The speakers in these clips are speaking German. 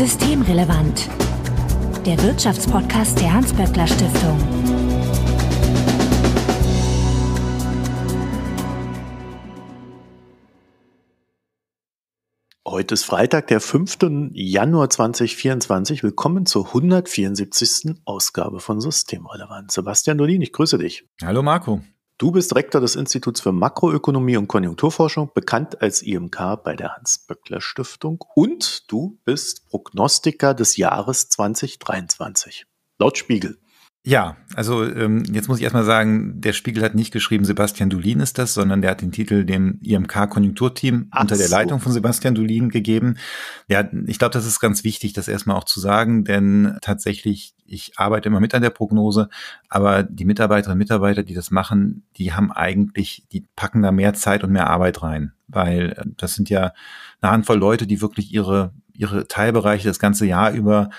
Systemrelevant. Der Wirtschaftspodcast der Hans-Böckler Stiftung. Heute ist Freitag, der 5. Januar 2024. Willkommen zur 174. Ausgabe von Systemrelevant. Sebastian Dolin, ich grüße dich. Hallo Marco. Du bist Rektor des Instituts für Makroökonomie und Konjunkturforschung, bekannt als IMK bei der Hans-Böckler-Stiftung und du bist Prognostiker des Jahres 2023. Laut Spiegel. Ja, also ähm, jetzt muss ich erstmal sagen, der Spiegel hat nicht geschrieben, Sebastian Dulin ist das, sondern der hat den Titel dem IMK-Konjunkturteam unter der Leitung von Sebastian Dulin gegeben. Ja, ich glaube, das ist ganz wichtig, das erstmal auch zu sagen, denn tatsächlich, ich arbeite immer mit an der Prognose, aber die Mitarbeiterinnen und Mitarbeiter, die das machen, die haben eigentlich, die packen da mehr Zeit und mehr Arbeit rein, weil äh, das sind ja eine Handvoll Leute, die wirklich ihre ihre Teilbereiche das ganze Jahr über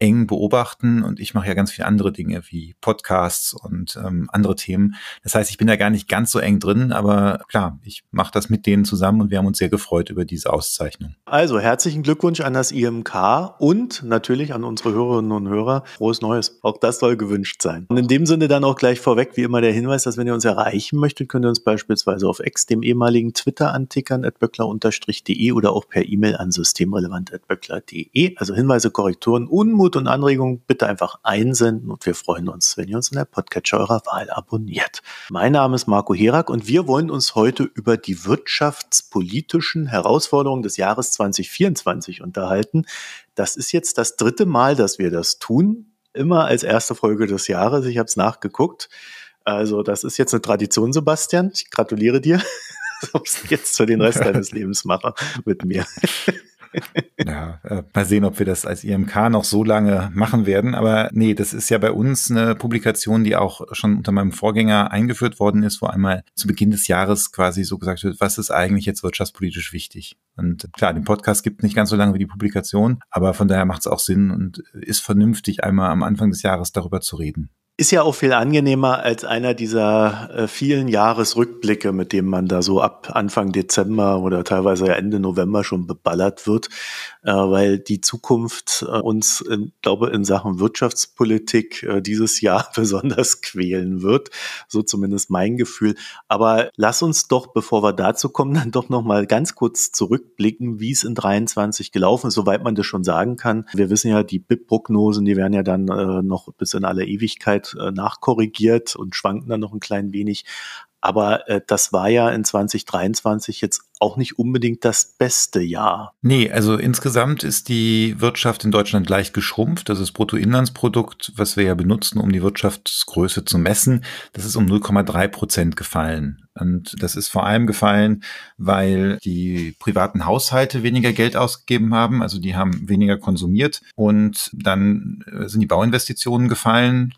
eng beobachten und ich mache ja ganz viele andere Dinge wie Podcasts und ähm, andere Themen. Das heißt, ich bin da gar nicht ganz so eng drin, aber klar, ich mache das mit denen zusammen und wir haben uns sehr gefreut über diese Auszeichnung. Also herzlichen Glückwunsch an das IMK und natürlich an unsere Hörerinnen und Hörer. Frohes Neues. Auch das soll gewünscht sein. Und in dem Sinne dann auch gleich vorweg, wie immer der Hinweis, dass wenn ihr uns erreichen möchtet, könnt ihr uns beispielsweise auf ex, dem ehemaligen Twitter antickern, at böckler-de oder auch per E-Mail an systemrelevant.böckler.de. Also Hinweise, Korrekturen, Unmut Input und Anregungen bitte einfach einsenden und wir freuen uns, wenn ihr uns in der Podcatcher eurer Wahl abonniert. Mein Name ist Marco Herak und wir wollen uns heute über die wirtschaftspolitischen Herausforderungen des Jahres 2024 unterhalten. Das ist jetzt das dritte Mal, dass wir das tun. Immer als erste Folge des Jahres. Ich habe es nachgeguckt. Also das ist jetzt eine Tradition, Sebastian. Ich gratuliere dir. jetzt für den Rest deines Lebens mache mit mir ja, äh, mal sehen, ob wir das als IMK noch so lange machen werden. Aber nee, das ist ja bei uns eine Publikation, die auch schon unter meinem Vorgänger eingeführt worden ist, wo einmal zu Beginn des Jahres quasi so gesagt wird, was ist eigentlich jetzt wirtschaftspolitisch wichtig? Und klar, den Podcast gibt nicht ganz so lange wie die Publikation, aber von daher macht es auch Sinn und ist vernünftig, einmal am Anfang des Jahres darüber zu reden. Ist ja auch viel angenehmer als einer dieser äh, vielen Jahresrückblicke, mit dem man da so ab Anfang Dezember oder teilweise Ende November schon beballert wird, äh, weil die Zukunft äh, uns, in, glaube in Sachen Wirtschaftspolitik äh, dieses Jahr besonders quälen wird. So zumindest mein Gefühl. Aber lass uns doch, bevor wir dazu kommen, dann doch noch mal ganz kurz zurückblicken, wie es in 23 gelaufen ist, soweit man das schon sagen kann. Wir wissen ja, die BIP-Prognosen, die werden ja dann äh, noch bis in alle Ewigkeit äh, nachkorrigiert und schwanken dann noch ein klein wenig. Aber äh, das war ja in 2023 jetzt auch nicht unbedingt das beste Jahr. Nee, also insgesamt ist die Wirtschaft in Deutschland leicht geschrumpft. Also das Bruttoinlandsprodukt, was wir ja benutzen, um die Wirtschaftsgröße zu messen, das ist um 0,3 Prozent gefallen. Und das ist vor allem gefallen, weil die privaten Haushalte weniger Geld ausgegeben haben, also die haben weniger konsumiert und dann äh, sind die Bauinvestitionen gefallen,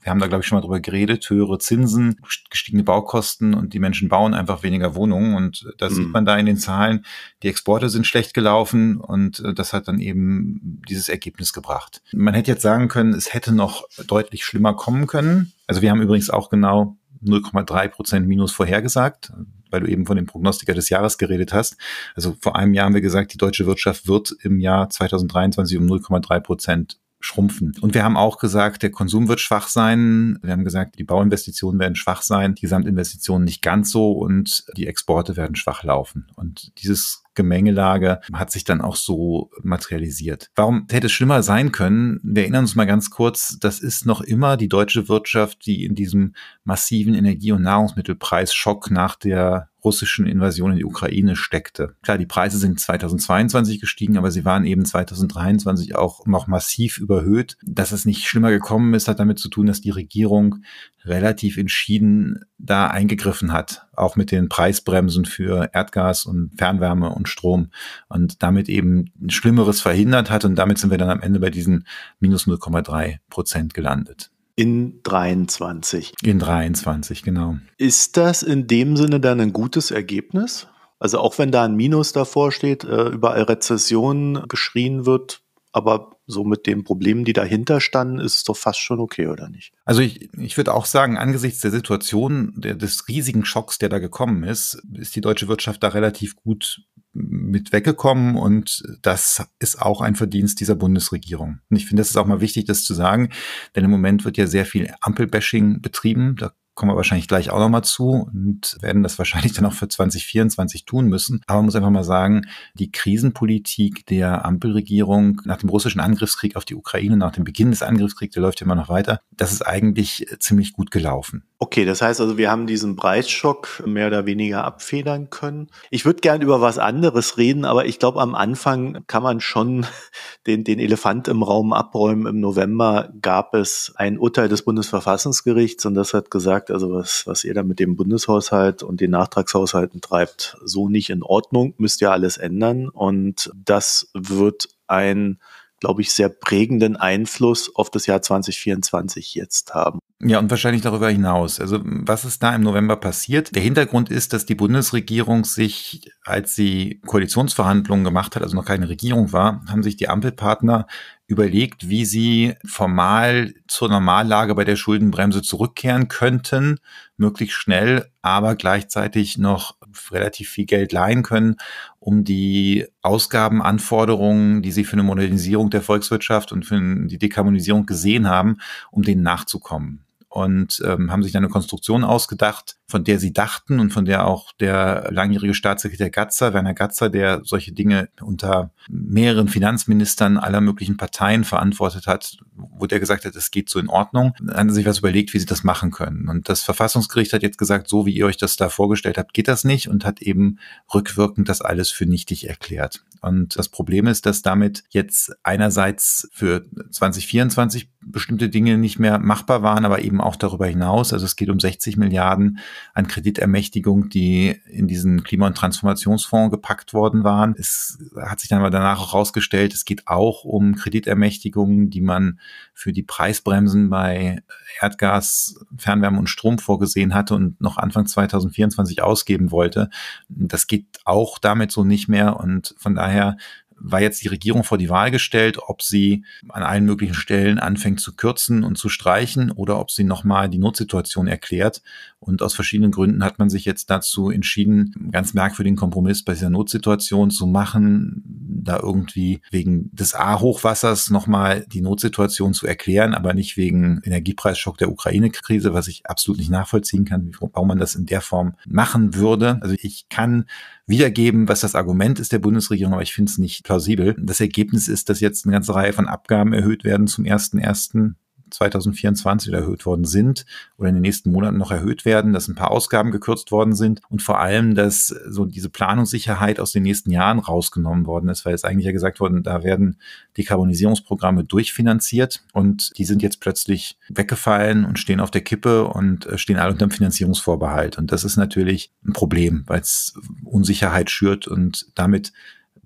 wir haben da, glaube ich, schon mal drüber geredet, höhere Zinsen, gestiegene Baukosten und die Menschen bauen einfach weniger Wohnungen. Und äh, da mhm. sieht man da in den Zahlen, die Exporte sind schlecht gelaufen und äh, das hat dann eben dieses Ergebnis gebracht. Man hätte jetzt sagen können, es hätte noch deutlich schlimmer kommen können. Also wir haben übrigens auch genau 0,3 Prozent Minus vorhergesagt, weil du eben von dem Prognostiker des Jahres geredet hast. Also vor einem Jahr haben wir gesagt, die deutsche Wirtschaft wird im Jahr 2023 um 0,3 Prozent schrumpfen. Und wir haben auch gesagt, der Konsum wird schwach sein. Wir haben gesagt, die Bauinvestitionen werden schwach sein, die Gesamtinvestitionen nicht ganz so und die Exporte werden schwach laufen. Und dieses Gemengelage hat sich dann auch so materialisiert. Warum hätte es schlimmer sein können? Wir erinnern uns mal ganz kurz, das ist noch immer die deutsche Wirtschaft, die in diesem massiven Energie- und Nahrungsmittelpreisschock nach der russischen Invasion in die Ukraine steckte. Klar, die Preise sind 2022 gestiegen, aber sie waren eben 2023 auch noch massiv überhöht. Dass es nicht schlimmer gekommen ist, hat damit zu tun, dass die Regierung relativ entschieden da eingegriffen hat, auch mit den Preisbremsen für Erdgas und Fernwärme und Strom und damit eben Schlimmeres verhindert hat. Und damit sind wir dann am Ende bei diesen minus 0,3 Prozent gelandet. In 23. In 23, genau. Ist das in dem Sinne dann ein gutes Ergebnis? Also auch wenn da ein Minus davor steht, äh, überall Rezession geschrien wird, aber so mit den Problemen, die dahinter standen, ist es doch fast schon okay, oder nicht? Also ich, ich würde auch sagen, angesichts der Situation, der, des riesigen Schocks, der da gekommen ist, ist die deutsche Wirtschaft da relativ gut mit weggekommen und das ist auch ein Verdienst dieser Bundesregierung. Und ich finde, das ist auch mal wichtig, das zu sagen, denn im Moment wird ja sehr viel Ampelbashing betrieben. Da kommen wir wahrscheinlich gleich auch nochmal zu und werden das wahrscheinlich dann auch für 2024 tun müssen. Aber man muss einfach mal sagen, die Krisenpolitik der Ampelregierung nach dem russischen Angriffskrieg auf die Ukraine, nach dem Beginn des Angriffskriegs, der läuft ja immer noch weiter, das ist eigentlich ziemlich gut gelaufen. Okay, das heißt also, wir haben diesen Preisschock mehr oder weniger abfedern können. Ich würde gern über was anderes reden, aber ich glaube, am Anfang kann man schon den, den Elefant im Raum abräumen. Im November gab es ein Urteil des Bundesverfassungsgerichts und das hat gesagt, gesagt, also was, was ihr da mit dem Bundeshaushalt und den Nachtragshaushalten treibt, so nicht in Ordnung, müsst ihr alles ändern. Und das wird einen, glaube ich, sehr prägenden Einfluss auf das Jahr 2024 jetzt haben. Ja, und wahrscheinlich darüber hinaus. Also was ist da im November passiert? Der Hintergrund ist, dass die Bundesregierung sich, als sie Koalitionsverhandlungen gemacht hat, also noch keine Regierung war, haben sich die Ampelpartner überlegt, wie sie formal zur Normallage bei der Schuldenbremse zurückkehren könnten, möglichst schnell, aber gleichzeitig noch relativ viel Geld leihen können, um die Ausgabenanforderungen, die sie für eine Modernisierung der Volkswirtschaft und für die Dekarbonisierung gesehen haben, um denen nachzukommen und ähm, haben sich dann eine Konstruktion ausgedacht, von der sie dachten und von der auch der langjährige Staatssekretär Gatzer, Werner Gatzer, der solche Dinge unter mehreren Finanzministern aller möglichen Parteien verantwortet hat, wo der gesagt hat, es geht so in Ordnung, haben sich was überlegt, wie sie das machen können. Und das Verfassungsgericht hat jetzt gesagt, so wie ihr euch das da vorgestellt habt, geht das nicht und hat eben rückwirkend das alles für nichtig erklärt. Und das Problem ist, dass damit jetzt einerseits für 2024 bestimmte Dinge nicht mehr machbar waren, aber eben auch darüber hinaus. Also es geht um 60 Milliarden an Kreditermächtigung, die in diesen Klima- und Transformationsfonds gepackt worden waren. Es hat sich dann aber danach auch herausgestellt, es geht auch um Kreditermächtigungen, die man für die Preisbremsen bei Erdgas, Fernwärme und Strom vorgesehen hatte und noch Anfang 2024 ausgeben wollte. Das geht auch damit so nicht mehr und von daher daher war jetzt die Regierung vor die Wahl gestellt, ob sie an allen möglichen Stellen anfängt zu kürzen und zu streichen oder ob sie nochmal die Notsituation erklärt. Und aus verschiedenen Gründen hat man sich jetzt dazu entschieden, ganz merkwürdigen Kompromiss bei dieser Notsituation zu machen, da irgendwie wegen des A-Hochwassers nochmal die Notsituation zu erklären, aber nicht wegen Energiepreisschock der Ukraine-Krise, was ich absolut nicht nachvollziehen kann, warum man das in der Form machen würde. Also ich kann wiedergeben, was das Argument ist der Bundesregierung, aber ich finde es nicht plausibel. Das Ergebnis ist, dass jetzt eine ganze Reihe von Abgaben erhöht werden zum 1.1. 2024 erhöht worden sind oder in den nächsten Monaten noch erhöht werden, dass ein paar Ausgaben gekürzt worden sind und vor allem, dass so diese Planungssicherheit aus den nächsten Jahren rausgenommen worden ist, weil es eigentlich ja gesagt worden, da werden Dekarbonisierungsprogramme durchfinanziert und die sind jetzt plötzlich weggefallen und stehen auf der Kippe und äh, stehen alle unter dem Finanzierungsvorbehalt. Und das ist natürlich ein Problem, weil es Unsicherheit schürt und damit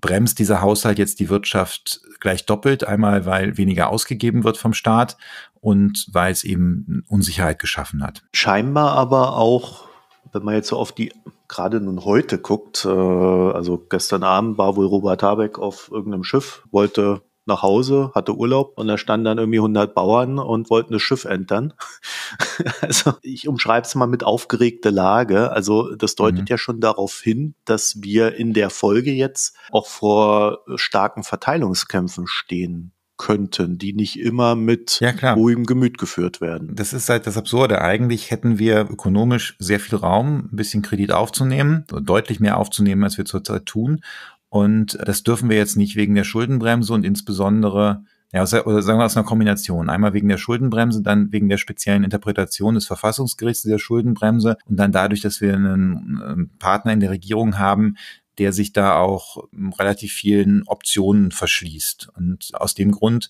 bremst dieser Haushalt jetzt die Wirtschaft gleich doppelt. Einmal, weil weniger ausgegeben wird vom Staat und weil es eben Unsicherheit geschaffen hat. Scheinbar aber auch, wenn man jetzt so auf die gerade nun heute guckt, äh, also gestern Abend war wohl Robert Habeck auf irgendeinem Schiff, wollte nach Hause, hatte Urlaub und da standen dann irgendwie 100 Bauern und wollten das Schiff entern. also ich umschreibe es mal mit aufgeregte Lage. Also das deutet mhm. ja schon darauf hin, dass wir in der Folge jetzt auch vor starken Verteilungskämpfen stehen könnten, die nicht immer mit ja, ruhigem Gemüt geführt werden. Das ist halt das Absurde. Eigentlich hätten wir ökonomisch sehr viel Raum, ein bisschen Kredit aufzunehmen, deutlich mehr aufzunehmen, als wir zurzeit tun. Und das dürfen wir jetzt nicht wegen der Schuldenbremse und insbesondere, ja, oder sagen wir aus einer Kombination. Einmal wegen der Schuldenbremse, dann wegen der speziellen Interpretation des Verfassungsgerichts der Schuldenbremse und dann dadurch, dass wir einen ähm, Partner in der Regierung haben, der sich da auch ähm, relativ vielen Optionen verschließt. Und aus dem Grund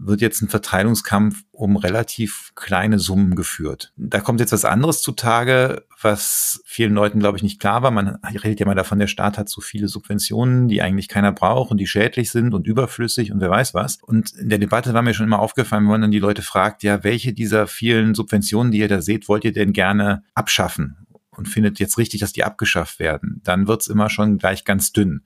wird jetzt ein Verteilungskampf um relativ kleine Summen geführt. Da kommt jetzt was anderes zutage, was vielen Leuten, glaube ich, nicht klar war. Man redet ja mal davon, der Staat hat so viele Subventionen, die eigentlich keiner braucht und die schädlich sind und überflüssig und wer weiß was. Und in der Debatte war mir schon immer aufgefallen, wenn man dann die Leute fragt, ja, welche dieser vielen Subventionen, die ihr da seht, wollt ihr denn gerne abschaffen? und findet jetzt richtig, dass die abgeschafft werden, dann wird's immer schon gleich ganz dünn.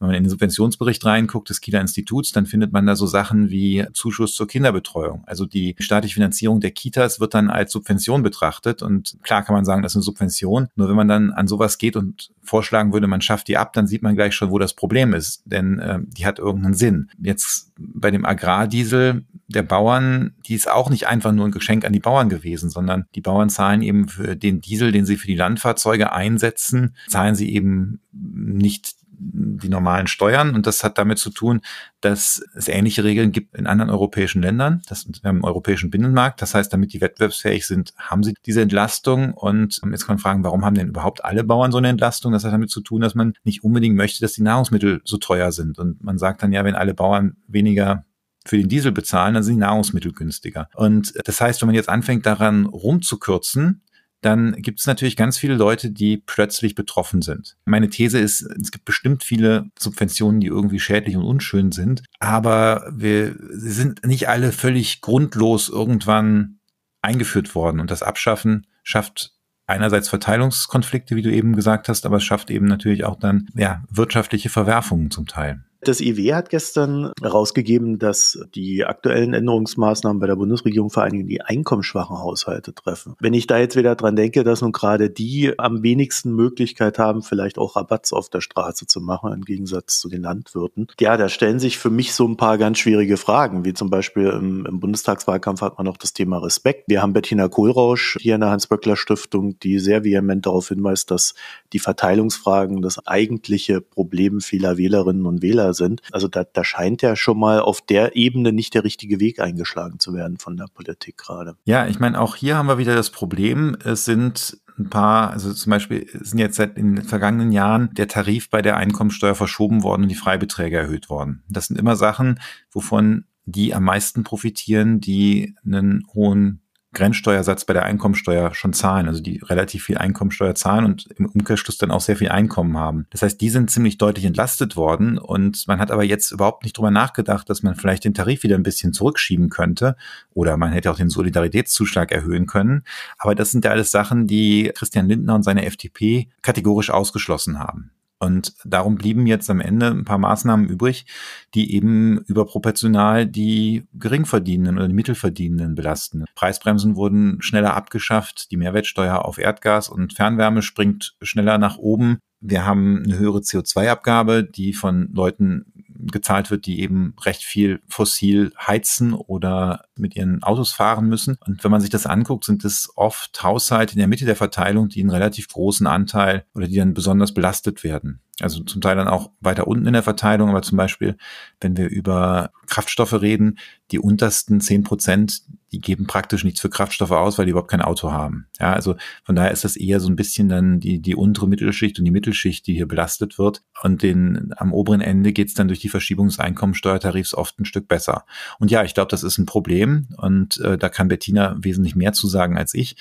Wenn man in den Subventionsbericht reinguckt des Kieler Instituts, dann findet man da so Sachen wie Zuschuss zur Kinderbetreuung. Also die staatliche Finanzierung der Kitas wird dann als Subvention betrachtet. Und klar kann man sagen, das ist eine Subvention. Nur wenn man dann an sowas geht und vorschlagen würde, man schafft die ab, dann sieht man gleich schon, wo das Problem ist. Denn äh, die hat irgendeinen Sinn. Jetzt bei dem Agrardiesel der Bauern, die ist auch nicht einfach nur ein Geschenk an die Bauern gewesen, sondern die Bauern zahlen eben für den Diesel, den sie für die Landfahrzeuge einsetzen, zahlen sie eben nicht die normalen Steuern. Und das hat damit zu tun, dass es ähnliche Regeln gibt in anderen europäischen Ländern. Das, wir haben einen europäischen Binnenmarkt. Das heißt, damit die wettbewerbsfähig sind, haben sie diese Entlastung. Und ähm, jetzt kann man fragen, warum haben denn überhaupt alle Bauern so eine Entlastung? Das hat damit zu tun, dass man nicht unbedingt möchte, dass die Nahrungsmittel so teuer sind. Und man sagt dann ja, wenn alle Bauern weniger für den Diesel bezahlen, dann sind die Nahrungsmittel günstiger. Und äh, das heißt, wenn man jetzt anfängt, daran rumzukürzen, dann gibt es natürlich ganz viele Leute, die plötzlich betroffen sind. Meine These ist, es gibt bestimmt viele Subventionen, die irgendwie schädlich und unschön sind, aber wir sie sind nicht alle völlig grundlos irgendwann eingeführt worden. Und das Abschaffen schafft einerseits Verteilungskonflikte, wie du eben gesagt hast, aber es schafft eben natürlich auch dann ja, wirtschaftliche Verwerfungen zum Teil. Das IW hat gestern herausgegeben, dass die aktuellen Änderungsmaßnahmen bei der Bundesregierung vor allen Dingen die einkommensschwachen Haushalte treffen. Wenn ich da jetzt wieder dran denke, dass nun gerade die am wenigsten Möglichkeit haben, vielleicht auch Rabatts auf der Straße zu machen, im Gegensatz zu den Landwirten. Ja, da stellen sich für mich so ein paar ganz schwierige Fragen, wie zum Beispiel im, im Bundestagswahlkampf hat man noch das Thema Respekt. Wir haben Bettina Kohlrausch hier in der Hans-Böckler-Stiftung, die sehr vehement darauf hinweist, dass die Verteilungsfragen das eigentliche Problem vieler Wählerinnen und Wähler Täter sind. Also da, da scheint ja schon mal auf der Ebene nicht der richtige Weg eingeschlagen zu werden von der Politik gerade. Ja, ich meine, auch hier haben wir wieder das Problem, es sind ein paar, also zum Beispiel sind jetzt seit in den vergangenen Jahren der Tarif bei der Einkommensteuer verschoben worden und die Freibeträge erhöht worden. Das sind immer Sachen, wovon die am meisten profitieren, die einen hohen Grenzsteuersatz bei der Einkommensteuer schon zahlen, also die relativ viel Einkommensteuer zahlen und im Umkehrschluss dann auch sehr viel Einkommen haben. Das heißt, die sind ziemlich deutlich entlastet worden und man hat aber jetzt überhaupt nicht drüber nachgedacht, dass man vielleicht den Tarif wieder ein bisschen zurückschieben könnte oder man hätte auch den Solidaritätszuschlag erhöhen können. Aber das sind ja alles Sachen, die Christian Lindner und seine FDP kategorisch ausgeschlossen haben. Und darum blieben jetzt am Ende ein paar Maßnahmen übrig, die eben überproportional die Geringverdienenden oder die Mittelverdienenden belasten. Preisbremsen wurden schneller abgeschafft, die Mehrwertsteuer auf Erdgas und Fernwärme springt schneller nach oben. Wir haben eine höhere CO2-Abgabe, die von Leuten gezahlt wird, die eben recht viel fossil heizen oder mit ihren Autos fahren müssen. Und wenn man sich das anguckt, sind es oft Haushalte in der Mitte der Verteilung, die einen relativ großen Anteil oder die dann besonders belastet werden. Also zum Teil dann auch weiter unten in der Verteilung, aber zum Beispiel, wenn wir über Kraftstoffe reden, die untersten zehn Prozent die geben praktisch nichts für Kraftstoffe aus, weil die überhaupt kein Auto haben. Ja, also von daher ist das eher so ein bisschen dann die, die untere Mittelschicht und die Mittelschicht, die hier belastet wird. Und den, am oberen Ende geht es dann durch die Verschiebung des Einkommensteuertarifs oft ein Stück besser. Und ja, ich glaube, das ist ein Problem. Und äh, da kann Bettina wesentlich mehr zu sagen als ich.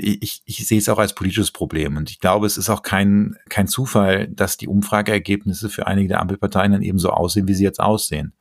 Ich, ich, sehe es auch als politisches Problem. Und ich glaube, es ist auch kein, kein Zufall, dass die Umfrageergebnisse für einige der Ampelparteien dann eben so aussehen, wie sie jetzt aussehen.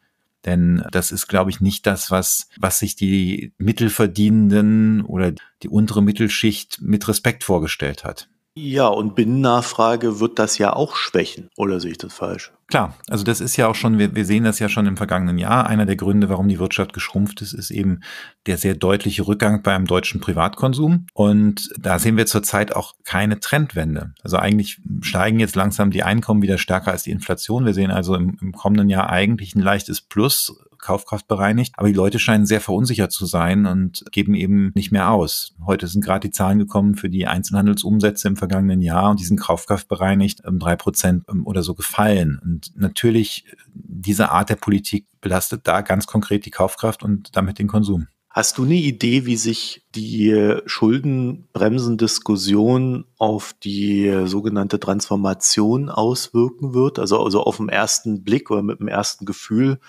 Denn das ist, glaube ich, nicht das, was, was sich die Mittelverdienenden oder die untere Mittelschicht mit Respekt vorgestellt hat. Ja, und Binnennachfrage wird das ja auch schwächen, oder sehe ich das falsch? Klar, also das ist ja auch schon, wir, wir, sehen das ja schon im vergangenen Jahr. Einer der Gründe, warum die Wirtschaft geschrumpft ist, ist eben der sehr deutliche Rückgang beim deutschen Privatkonsum. Und da sehen wir zurzeit auch keine Trendwende. Also eigentlich steigen jetzt langsam die Einkommen wieder stärker als die Inflation. Wir sehen also im, im kommenden Jahr eigentlich ein leichtes Plus Kaufkraft bereinigt. Aber die Leute scheinen sehr verunsichert zu sein und geben eben nicht mehr aus. Heute sind gerade die Zahlen gekommen für die Einzelhandelsumsätze im vergangenen Jahr und die sind Kaufkraft bereinigt um ähm, drei Prozent ähm, oder so gefallen. Und natürlich äh, diese Art der Politik belastet da ganz konkret die Kaufkraft und damit den Konsum. Hast du eine Idee, wie sich die äh, Schuldenbremsendiskussion auf die äh, sogenannte Transformation auswirken wird? Also, also auf den ersten Blick oder mit dem ersten Gefühl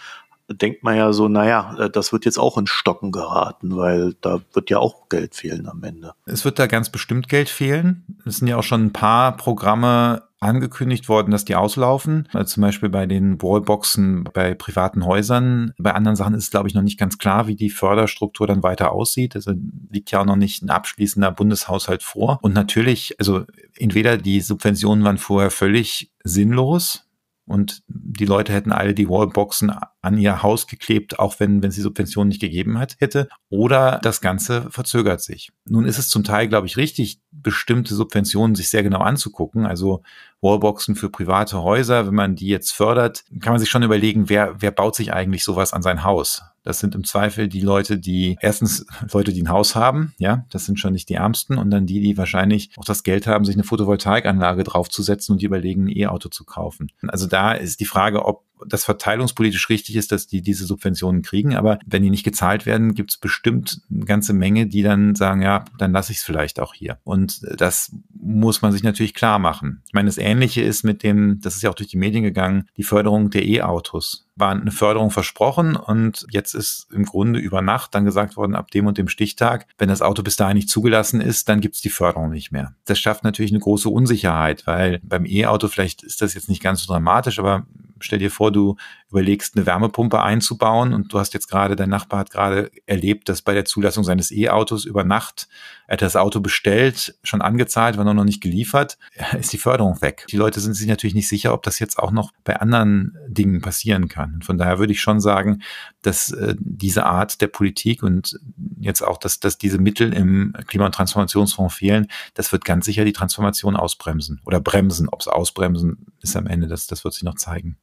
denkt man ja so, naja, äh, das wird jetzt auch in Stocken geraten, weil da wird ja auch Geld fehlen am Ende. Es wird da ganz bestimmt Geld fehlen. Es sind ja auch schon ein paar Programme angekündigt worden, dass die auslaufen. Also zum Beispiel bei den Wallboxen bei privaten Häusern. Bei anderen Sachen ist, glaube ich, noch nicht ganz klar, wie die Förderstruktur dann weiter aussieht. Also liegt ja auch noch nicht ein abschließender Bundeshaushalt vor. Und natürlich, also entweder die Subventionen waren vorher völlig sinnlos, und die Leute hätten alle die Wallboxen an ihr Haus geklebt, auch wenn, wenn es die Subvention nicht gegeben hat, hätte. Oder das Ganze verzögert sich. Nun ist es zum Teil, glaube ich, richtig, bestimmte Subventionen sich sehr genau anzugucken. Also Wallboxen für private Häuser, wenn man die jetzt fördert, kann man sich schon überlegen, wer, wer baut sich eigentlich sowas an sein Haus? Das sind im Zweifel die Leute, die erstens Leute, die ein Haus haben, ja, das sind schon nicht die Ärmsten und dann die, die wahrscheinlich auch das Geld haben, sich eine Photovoltaikanlage draufzusetzen und die überlegen, ein E-Auto zu kaufen. Also da ist die Frage, ob das verteilungspolitisch richtig ist, dass die diese Subventionen kriegen. Aber wenn die nicht gezahlt werden, gibt es bestimmt eine ganze Menge, die dann sagen, ja, dann lasse ich es vielleicht auch hier. Und das muss man sich natürlich klar machen. Ich meine, das Ähnliche ist mit dem, das ist ja auch durch die Medien gegangen, die Förderung der E-Autos war eine Förderung versprochen und jetzt ist im Grunde über Nacht dann gesagt worden, ab dem und dem Stichtag, wenn das Auto bis dahin nicht zugelassen ist, dann gibt es die Förderung nicht mehr. Das schafft natürlich eine große Unsicherheit, weil beim E-Auto vielleicht ist das jetzt nicht ganz so dramatisch, aber stell dir vor, du überlegst, eine Wärmepumpe einzubauen und du hast jetzt gerade, dein Nachbar hat gerade erlebt, dass bei der Zulassung seines E-Autos über Nacht, er das Auto bestellt, schon angezahlt, war noch nicht geliefert, ist die Förderung weg. Die Leute sind sich natürlich nicht sicher, ob das jetzt auch noch bei anderen Dingen passieren kann. Von daher würde ich schon sagen, dass äh, diese Art der Politik und jetzt auch, dass, dass diese Mittel im Klima- und Transformationsfonds fehlen, das wird ganz sicher die Transformation ausbremsen oder bremsen. Ob es ausbremsen ist am Ende, das, das wird sich noch zeigen.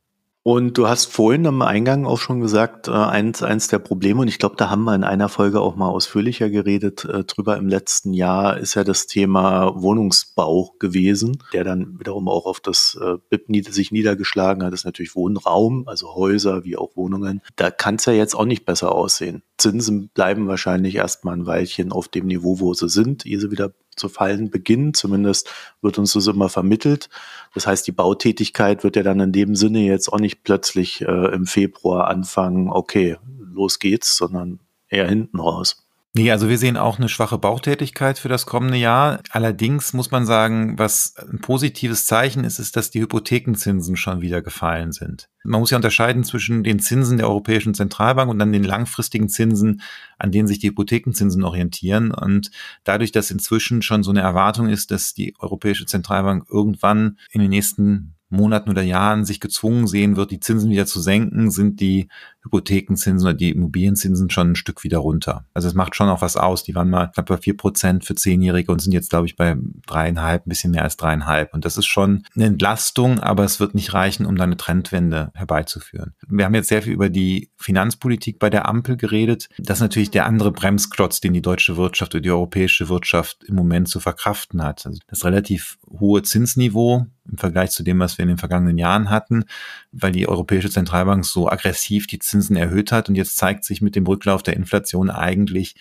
Und du hast vorhin am Eingang auch schon gesagt, äh, eins, eins der Probleme, und ich glaube, da haben wir in einer Folge auch mal ausführlicher geredet äh, drüber im letzten Jahr, ist ja das Thema Wohnungsbau gewesen, der dann wiederum auch auf das äh, BIP sich niedergeschlagen hat. Das ist natürlich Wohnraum, also Häuser wie auch Wohnungen. Da kann es ja jetzt auch nicht besser aussehen. Zinsen bleiben wahrscheinlich erstmal ein Weilchen auf dem Niveau, wo sie sind, ehe sie wieder zu fallen beginnen. Zumindest wird uns das immer vermittelt. Das heißt, die Bautätigkeit wird ja dann in dem Sinne jetzt auch nicht plötzlich äh, im Februar anfangen, okay, los geht's, sondern eher hinten raus. Nee, also wir sehen auch eine schwache Bauchtätigkeit für das kommende Jahr. Allerdings muss man sagen, was ein positives Zeichen ist, ist, dass die Hypothekenzinsen schon wieder gefallen sind. Man muss ja unterscheiden zwischen den Zinsen der Europäischen Zentralbank und dann den langfristigen Zinsen, an denen sich die Hypothekenzinsen orientieren. Und dadurch, dass inzwischen schon so eine Erwartung ist, dass die Europäische Zentralbank irgendwann in den nächsten Monaten oder Jahren sich gezwungen sehen wird, die Zinsen wieder zu senken, sind die Hypothekenzinsen oder die Immobilienzinsen schon ein Stück wieder runter. Also es macht schon auch was aus. Die waren mal knapp bei vier Prozent für Zehnjährige und sind jetzt, glaube ich, bei dreieinhalb, ein bisschen mehr als dreieinhalb. Und das ist schon eine Entlastung, aber es wird nicht reichen, um da eine Trendwende herbeizuführen. Wir haben jetzt sehr viel über die Finanzpolitik bei der Ampel geredet. Das ist natürlich der andere Bremsklotz, den die deutsche Wirtschaft oder die europäische Wirtschaft im Moment zu verkraften hat. Also das relativ hohe Zinsniveau, im Vergleich zu dem, was wir in den vergangenen Jahren hatten, weil die Europäische Zentralbank so aggressiv die Zinsen Zinsen erhöht hat. Und jetzt zeigt sich mit dem Rücklauf der Inflation eigentlich,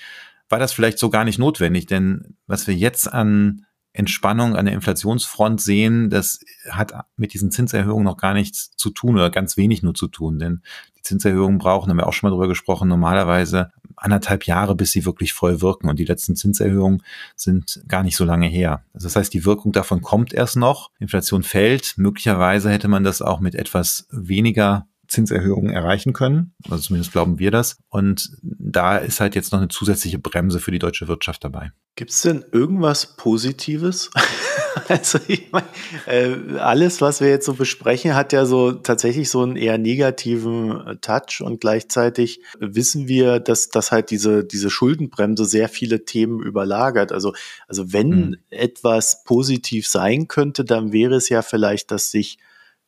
war das vielleicht so gar nicht notwendig. Denn was wir jetzt an Entspannung an der Inflationsfront sehen, das hat mit diesen Zinserhöhungen noch gar nichts zu tun oder ganz wenig nur zu tun, denn die Zinserhöhungen brauchen, haben wir auch schon mal darüber gesprochen, normalerweise anderthalb Jahre, bis sie wirklich voll wirken und die letzten Zinserhöhungen sind gar nicht so lange her. Also das heißt, die Wirkung davon kommt erst noch, Inflation fällt, möglicherweise hätte man das auch mit etwas weniger Zinserhöhungen erreichen können. Also zumindest glauben wir das. Und da ist halt jetzt noch eine zusätzliche Bremse für die deutsche Wirtschaft dabei. Gibt es denn irgendwas Positives? also ich meine, äh, alles, was wir jetzt so besprechen, hat ja so tatsächlich so einen eher negativen äh, Touch und gleichzeitig wissen wir, dass, dass halt diese, diese Schuldenbremse sehr viele Themen überlagert. Also, also wenn mhm. etwas positiv sein könnte, dann wäre es ja vielleicht, dass sich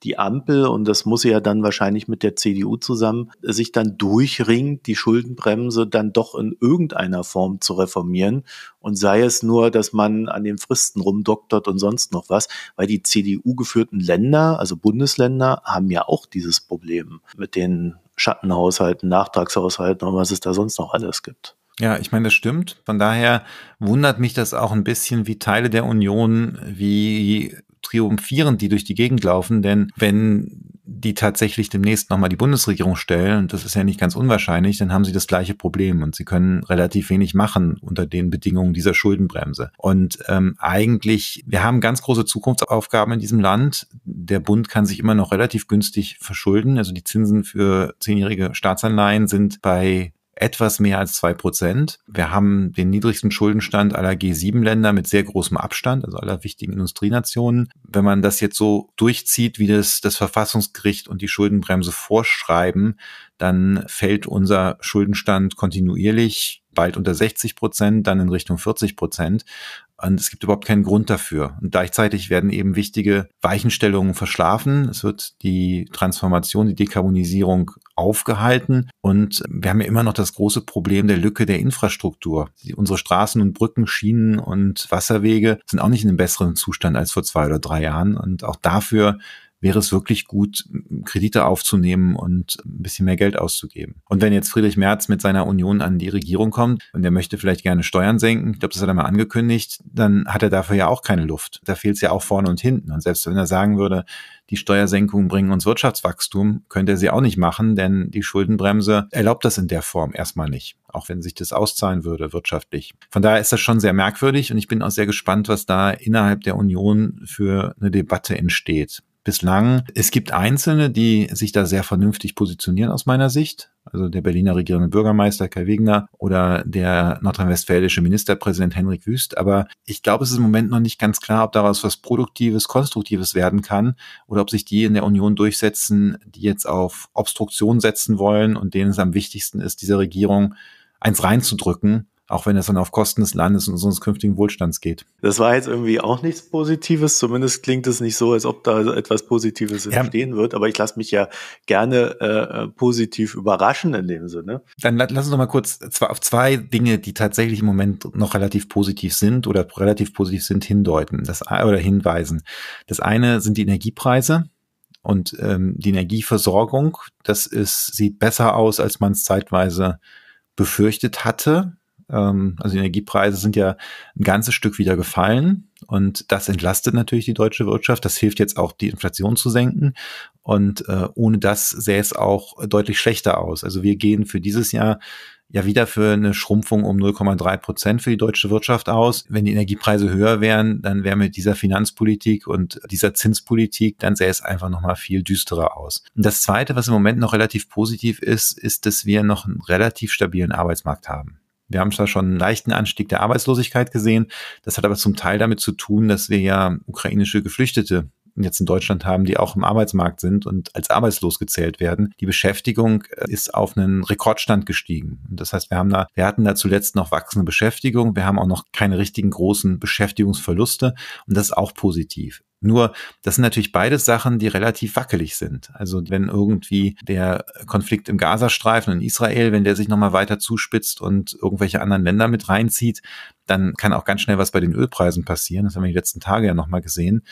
die Ampel, und das muss sie ja dann wahrscheinlich mit der CDU zusammen, sich dann durchringt, die Schuldenbremse dann doch in irgendeiner Form zu reformieren. Und sei es nur, dass man an den Fristen rumdoktert und sonst noch was, weil die CDU-geführten Länder, also Bundesländer, haben ja auch dieses Problem mit den Schattenhaushalten, Nachtragshaushalten und was es da sonst noch alles gibt. Ja, ich meine, das stimmt. Von daher wundert mich das auch ein bisschen, wie Teile der Union, wie triumphierend die durch die Gegend laufen, denn wenn die tatsächlich demnächst nochmal die Bundesregierung stellen, und das ist ja nicht ganz unwahrscheinlich, dann haben sie das gleiche Problem und sie können relativ wenig machen unter den Bedingungen dieser Schuldenbremse. Und ähm, eigentlich, wir haben ganz große Zukunftsaufgaben in diesem Land. Der Bund kann sich immer noch relativ günstig verschulden. Also die Zinsen für zehnjährige Staatsanleihen sind bei etwas mehr als zwei Prozent. Wir haben den niedrigsten Schuldenstand aller G7-Länder mit sehr großem Abstand, also aller wichtigen Industrienationen. Wenn man das jetzt so durchzieht, wie das das Verfassungsgericht und die Schuldenbremse vorschreiben, dann fällt unser Schuldenstand kontinuierlich bald unter 60 Prozent, dann in Richtung 40 Prozent. Und es gibt überhaupt keinen Grund dafür. Und gleichzeitig werden eben wichtige Weichenstellungen verschlafen. Es wird die Transformation, die Dekarbonisierung aufgehalten. Und wir haben ja immer noch das große Problem der Lücke der Infrastruktur. Unsere Straßen und Brücken, Schienen und Wasserwege sind auch nicht in einem besseren Zustand als vor zwei oder drei Jahren. Und auch dafür wäre es wirklich gut, Kredite aufzunehmen und ein bisschen mehr Geld auszugeben. Und wenn jetzt Friedrich Merz mit seiner Union an die Regierung kommt und er möchte vielleicht gerne Steuern senken, ich glaube, das hat er mal angekündigt, dann hat er dafür ja auch keine Luft. Da fehlt es ja auch vorne und hinten. Und selbst wenn er sagen würde, die Steuersenkungen bringen uns Wirtschaftswachstum, könnte er sie auch nicht machen, denn die Schuldenbremse erlaubt das in der Form erstmal nicht, auch wenn sich das auszahlen würde wirtschaftlich. Von daher ist das schon sehr merkwürdig und ich bin auch sehr gespannt, was da innerhalb der Union für eine Debatte entsteht bislang. Es gibt Einzelne, die sich da sehr vernünftig positionieren aus meiner Sicht. Also der Berliner regierende Bürgermeister Kai Wegner oder der nordrhein-westfälische Ministerpräsident Henrik Wüst. Aber ich glaube, es ist im Moment noch nicht ganz klar, ob daraus was Produktives, Konstruktives werden kann oder ob sich die in der Union durchsetzen, die jetzt auf Obstruktion setzen wollen und denen es am wichtigsten ist, dieser Regierung eins reinzudrücken auch wenn es dann auf Kosten des Landes und unseres künftigen Wohlstands geht. Das war jetzt irgendwie auch nichts Positives, zumindest klingt es nicht so, als ob da etwas Positives entstehen ja. wird, aber ich lasse mich ja gerne äh, positiv überraschen in dem Sinne. Dann lass uns noch mal kurz auf zwei Dinge, die tatsächlich im Moment noch relativ positiv sind oder relativ positiv sind, hindeuten das, oder hinweisen. Das eine sind die Energiepreise. Und ähm, die Energieversorgung, das ist, sieht besser aus, als man es zeitweise befürchtet hatte ähm, also die Energiepreise sind ja ein ganzes Stück wieder gefallen und das entlastet natürlich die deutsche Wirtschaft. Das hilft jetzt auch, die Inflation zu senken. Und äh, ohne das sähe es auch deutlich schlechter aus. Also wir gehen für dieses Jahr ja wieder für eine Schrumpfung um 0,3 Prozent für die deutsche Wirtschaft aus. Wenn die Energiepreise höher wären, dann wäre mit dieser Finanzpolitik und dieser Zinspolitik, dann sähe es einfach nochmal viel düsterer aus. Und das Zweite, was im Moment noch relativ positiv ist, ist, dass wir noch einen relativ stabilen Arbeitsmarkt haben. Wir haben zwar schon einen leichten Anstieg der Arbeitslosigkeit gesehen, das hat aber zum Teil damit zu tun, dass wir ja ukrainische Geflüchtete jetzt in Deutschland haben, die auch im Arbeitsmarkt sind und als arbeitslos gezählt werden. Die Beschäftigung äh, ist auf einen Rekordstand gestiegen. Das heißt, wir haben da, wir hatten da zuletzt noch wachsende Beschäftigung. Wir haben auch noch keine richtigen großen Beschäftigungsverluste. Und das ist auch positiv. Nur, das sind natürlich beides Sachen, die relativ wackelig sind. Also wenn irgendwie der Konflikt im Gazastreifen in Israel, wenn der sich nochmal weiter zuspitzt und irgendwelche anderen Länder mit reinzieht, dann kann auch ganz schnell was bei den Ölpreisen passieren. Das haben wir die letzten Tage ja nochmal gesehen.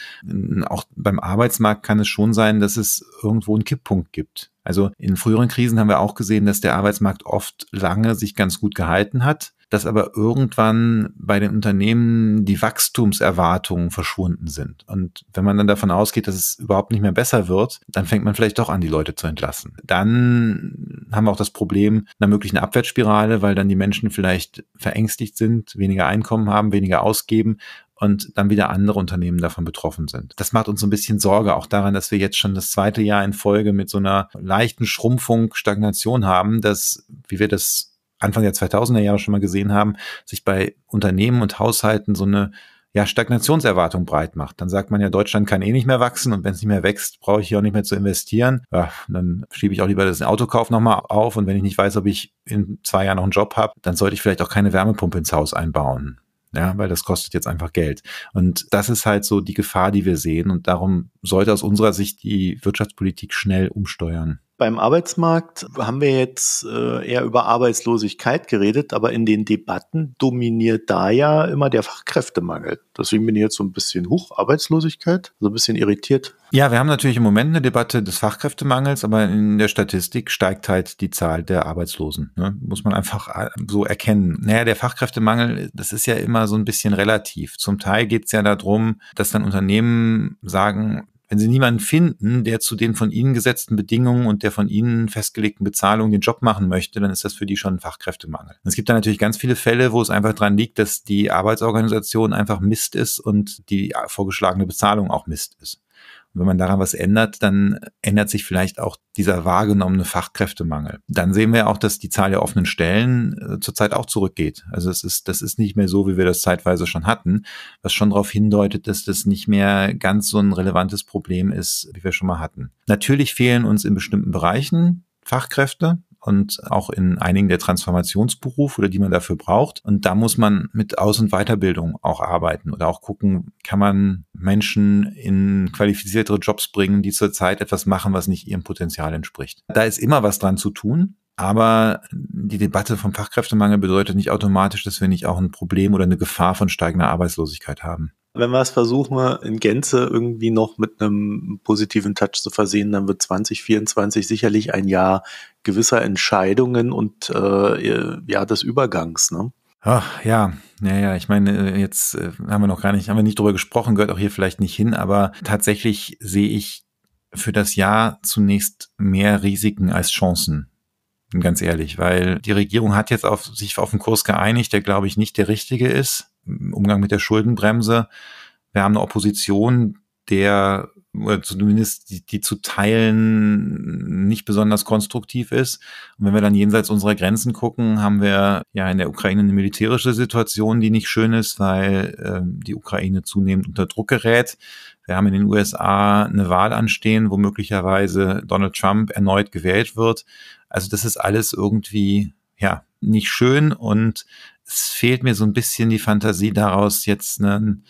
Auch beim Arbeitsmarkt kann es schon sein, dass es irgendwo einen Kipppunkt gibt. Also in früheren Krisen haben wir auch gesehen, dass der Arbeitsmarkt oft lange sich ganz gut gehalten hat dass aber irgendwann bei den Unternehmen die Wachstumserwartungen verschwunden sind. Und wenn man dann davon ausgeht, dass es überhaupt nicht mehr besser wird, dann fängt man vielleicht doch an, die Leute zu entlassen. Dann haben wir auch das Problem einer möglichen Abwärtsspirale, weil dann die Menschen vielleicht verängstigt sind, weniger Einkommen haben, weniger ausgeben und dann wieder andere Unternehmen davon betroffen sind. Das macht uns so ein bisschen Sorge, auch daran, dass wir jetzt schon das zweite Jahr in Folge mit so einer leichten Schrumpfung, Stagnation haben, dass, wie wir das Anfang der 2000er Jahre schon mal gesehen haben, sich bei Unternehmen und Haushalten so eine ja, Stagnationserwartung breit macht. Dann sagt man ja, Deutschland kann eh nicht mehr wachsen und wenn es nicht mehr wächst, brauche ich hier auch nicht mehr zu investieren. Ja, dann schiebe ich auch lieber das Autokauf nochmal auf und wenn ich nicht weiß, ob ich in zwei Jahren noch einen Job habe, dann sollte ich vielleicht auch keine Wärmepumpe ins Haus einbauen. Ja, weil das kostet jetzt einfach Geld. Und das ist halt so die Gefahr, die wir sehen. Und darum sollte aus unserer Sicht die Wirtschaftspolitik schnell umsteuern. Beim Arbeitsmarkt haben wir jetzt äh, eher über Arbeitslosigkeit geredet, aber in den Debatten dominiert da ja immer der Fachkräftemangel. Deswegen bin ich jetzt so ein bisschen hoch Arbeitslosigkeit, so ein bisschen irritiert. Ja, wir haben natürlich im Moment eine Debatte des Fachkräftemangels, aber in der Statistik steigt halt die Zahl der Arbeitslosen. Ne? Muss man einfach äh, so erkennen. Naja, der Fachkräftemangel, das ist ja immer so ein bisschen relativ. Zum Teil geht es ja darum, dass dann Unternehmen sagen, wenn sie niemanden finden, der zu den von ihnen gesetzten Bedingungen und der von ihnen festgelegten Bezahlung den Job machen möchte, dann ist das für die schon ein Fachkräftemangel. Es gibt da natürlich ganz viele Fälle, wo es einfach dran liegt, dass die Arbeitsorganisation einfach Mist ist und die vorgeschlagene Bezahlung auch Mist ist. Und wenn man daran was ändert, dann ändert sich vielleicht auch dieser wahrgenommene Fachkräftemangel. Dann sehen wir auch, dass die Zahl der offenen Stellen äh, zurzeit auch zurückgeht. Also es ist, das ist nicht mehr so, wie wir das zeitweise schon hatten, was schon darauf hindeutet, dass das nicht mehr ganz so ein relevantes Problem ist, wie wir schon mal hatten. Natürlich fehlen uns in bestimmten Bereichen Fachkräfte und auch in einigen der Transformationsberufe oder die man dafür braucht. Und da muss man mit Aus- und Weiterbildung auch arbeiten oder auch gucken, kann man Menschen in qualifiziertere Jobs bringen, die zurzeit etwas machen, was nicht ihrem Potenzial entspricht. Da ist immer was dran zu tun. Aber die Debatte vom Fachkräftemangel bedeutet nicht automatisch, dass wir nicht auch ein Problem oder eine Gefahr von steigender Arbeitslosigkeit haben. Wenn wir es versuchen, in Gänze irgendwie noch mit einem positiven Touch zu versehen, dann wird 2024 sicherlich ein Jahr gewisser Entscheidungen und äh, ja des Übergangs. Ne? Ach, ja, naja, ich meine, äh, jetzt äh, haben wir noch gar nicht, haben wir nicht drüber gesprochen, gehört auch hier vielleicht nicht hin, aber tatsächlich sehe ich für das Jahr zunächst mehr Risiken als Chancen. Ganz ehrlich, weil die Regierung hat jetzt auf sich auf einen Kurs geeinigt, der glaube ich nicht der richtige ist im Umgang mit der Schuldenbremse. Wir haben eine Opposition, der oder zumindest die, die zu teilen nicht besonders konstruktiv ist. Und wenn wir dann jenseits unserer Grenzen gucken, haben wir ja in der Ukraine eine militärische Situation, die nicht schön ist, weil äh, die Ukraine zunehmend unter Druck gerät. Wir haben in den USA eine Wahl anstehen, wo möglicherweise Donald Trump erneut gewählt wird. Also das ist alles irgendwie ja nicht schön und es fehlt mir so ein bisschen die Fantasie daraus, jetzt eine,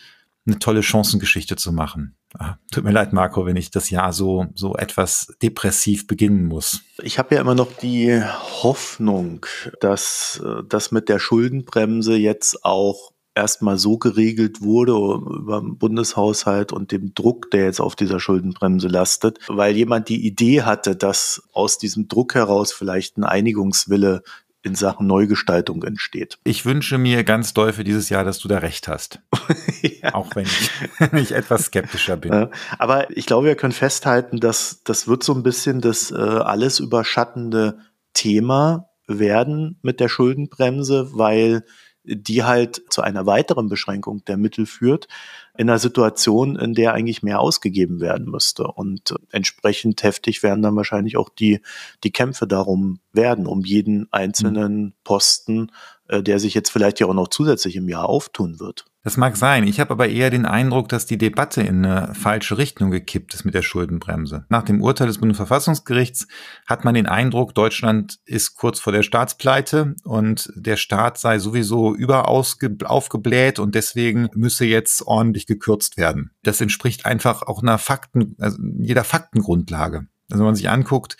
eine tolle Chancengeschichte zu machen. Ah, tut mir leid, Marco, wenn ich das Jahr so, so etwas depressiv beginnen muss. Ich habe ja immer noch die Hoffnung, dass äh, das mit der Schuldenbremse jetzt auch erstmal so geregelt wurde äh, über den Bundeshaushalt und dem Druck, der jetzt auf dieser Schuldenbremse lastet, weil jemand die Idee hatte, dass aus diesem Druck heraus vielleicht ein Einigungswille in Sachen Neugestaltung entsteht. Ich wünsche mir ganz doll für dieses Jahr, dass du da recht hast. ja. Auch wenn ich, ich, etwas skeptischer bin. Aber ich glaube, wir können festhalten, dass das wird so ein bisschen das äh, alles überschattende Thema werden mit der Schuldenbremse, weil die halt zu einer weiteren Beschränkung der Mittel führt in einer Situation, in der eigentlich mehr ausgegeben werden müsste. Und entsprechend heftig werden dann wahrscheinlich auch die, die Kämpfe darum werden, um jeden einzelnen mhm. Posten, äh, der sich jetzt vielleicht ja auch noch zusätzlich im Jahr auftun wird. Das mag sein. Ich habe aber eher den Eindruck, dass die Debatte in eine falsche Richtung gekippt ist mit der Schuldenbremse. Nach dem Urteil des Bundesverfassungsgerichts hat man den Eindruck, Deutschland ist kurz vor der Staatspleite und der Staat sei sowieso überaus aufgebläht und deswegen müsse jetzt ordentlich gekürzt werden. Das entspricht einfach auch einer Fakten, also jeder Faktengrundlage. Also wenn man sich anguckt,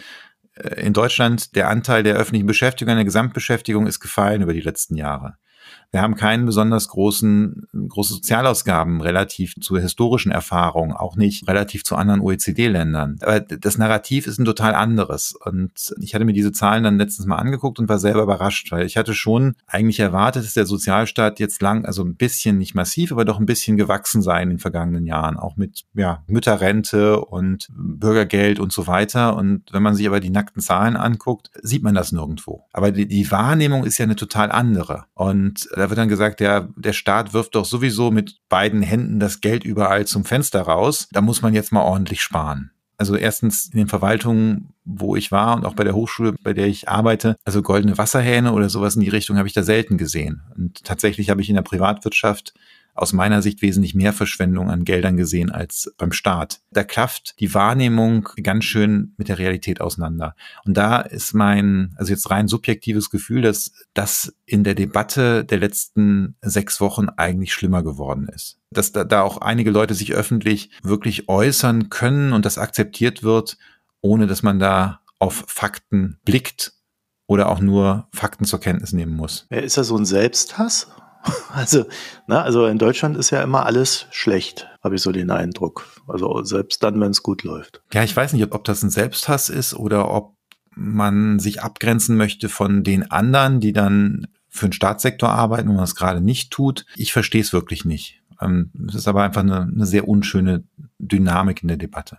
äh, in Deutschland der Anteil der öffentlichen Beschäftigung an der Gesamtbeschäftigung ist gefallen über die letzten Jahre. Wir haben keinen besonders großen, große Sozialausgaben relativ zur historischen Erfahrung, auch nicht relativ zu anderen OECD-Ländern. Aber das Narrativ ist ein total anderes. Und ich hatte mir diese Zahlen dann letztens mal angeguckt und war selber überrascht, weil ich hatte schon eigentlich erwartet, dass der Sozialstaat jetzt lang, also ein bisschen nicht massiv, aber doch ein bisschen gewachsen sei in den vergangenen Jahren, auch mit ja, Mütterrente und Bürgergeld und so weiter. Und wenn man sich aber die nackten Zahlen anguckt, sieht man das nirgendwo. Aber die, die Wahrnehmung ist ja eine total andere. Und da wird dann gesagt, ja, der Staat wirft doch sowieso mit beiden Händen das Geld überall zum Fenster raus. Da muss man jetzt mal ordentlich sparen. Also erstens in den Verwaltungen, wo ich war und auch bei der Hochschule, bei der ich arbeite, also goldene Wasserhähne oder sowas in die Richtung habe ich da selten gesehen. Und tatsächlich habe ich in der Privatwirtschaft aus meiner Sicht wesentlich mehr Verschwendung an Geldern gesehen als beim Staat. Da klafft die Wahrnehmung ganz schön mit der Realität auseinander. Und da ist mein, also jetzt rein subjektives Gefühl, dass das in der Debatte der letzten sechs Wochen eigentlich schlimmer geworden ist. Dass da, da auch einige Leute sich öffentlich wirklich äußern können und das akzeptiert wird, ohne dass man da auf Fakten blickt oder auch nur Fakten zur Kenntnis nehmen muss. Ist das so ein Selbsthass? Also, na, also in Deutschland ist ja immer alles schlecht, habe ich so den Eindruck. Also selbst dann, wenn es gut läuft. Ja, ich weiß nicht, ob das ein Selbsthass ist oder ob man sich abgrenzen möchte von den anderen, die dann für den Staatssektor arbeiten und man es gerade nicht tut. Ich verstehe es wirklich nicht. Ähm, es ist aber einfach eine, eine sehr unschöne Dynamik in der Debatte.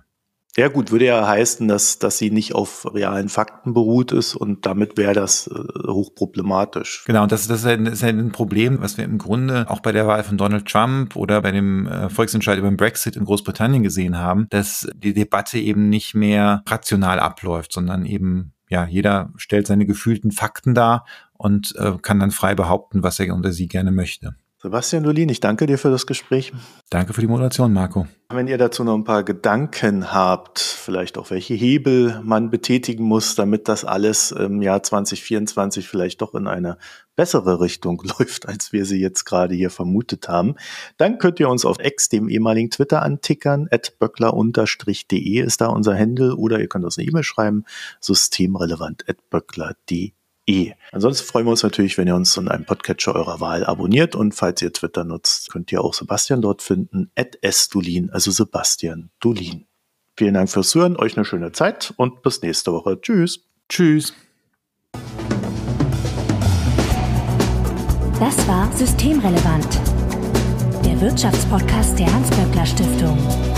Ja gut, würde ja heißen, dass, dass sie nicht auf realen Fakten beruht ist und damit wäre das äh, hochproblematisch. Genau, und das, das ist, ein, ist ein Problem, was wir im Grunde auch bei der Wahl von Donald Trump oder bei dem äh, Volksentscheid über den Brexit in Großbritannien gesehen haben, dass die Debatte eben nicht mehr rational abläuft, sondern eben, ja, jeder stellt seine gefühlten Fakten dar und äh, kann dann frei behaupten, was er unter sie gerne möchte. Sebastian Dolin, ich danke dir für das Gespräch. Danke für die Moderation, Marco. Wenn ihr dazu noch ein paar Gedanken habt, vielleicht auch welche Hebel man betätigen muss, damit das alles im Jahr 2024 vielleicht doch in eine bessere Richtung läuft, als wir sie jetzt gerade hier vermutet haben, dann könnt ihr uns auf ex, dem ehemaligen Twitter, antickern. böckler-de ist da unser Handle oder ihr könnt uns eine E-Mail schreiben, systemrelevant.böckler.de. E. Ansonsten freuen wir uns natürlich, wenn ihr uns in einem Podcatcher eurer Wahl abonniert und falls ihr Twitter nutzt, könnt ihr auch Sebastian dort finden, at sdulin, also Sebastian Dulin. Vielen Dank fürs Hören, euch eine schöne Zeit und bis nächste Woche. Tschüss. Tschüss. Das war Systemrelevant, der Wirtschaftspodcast der Hans-Böckler Stiftung.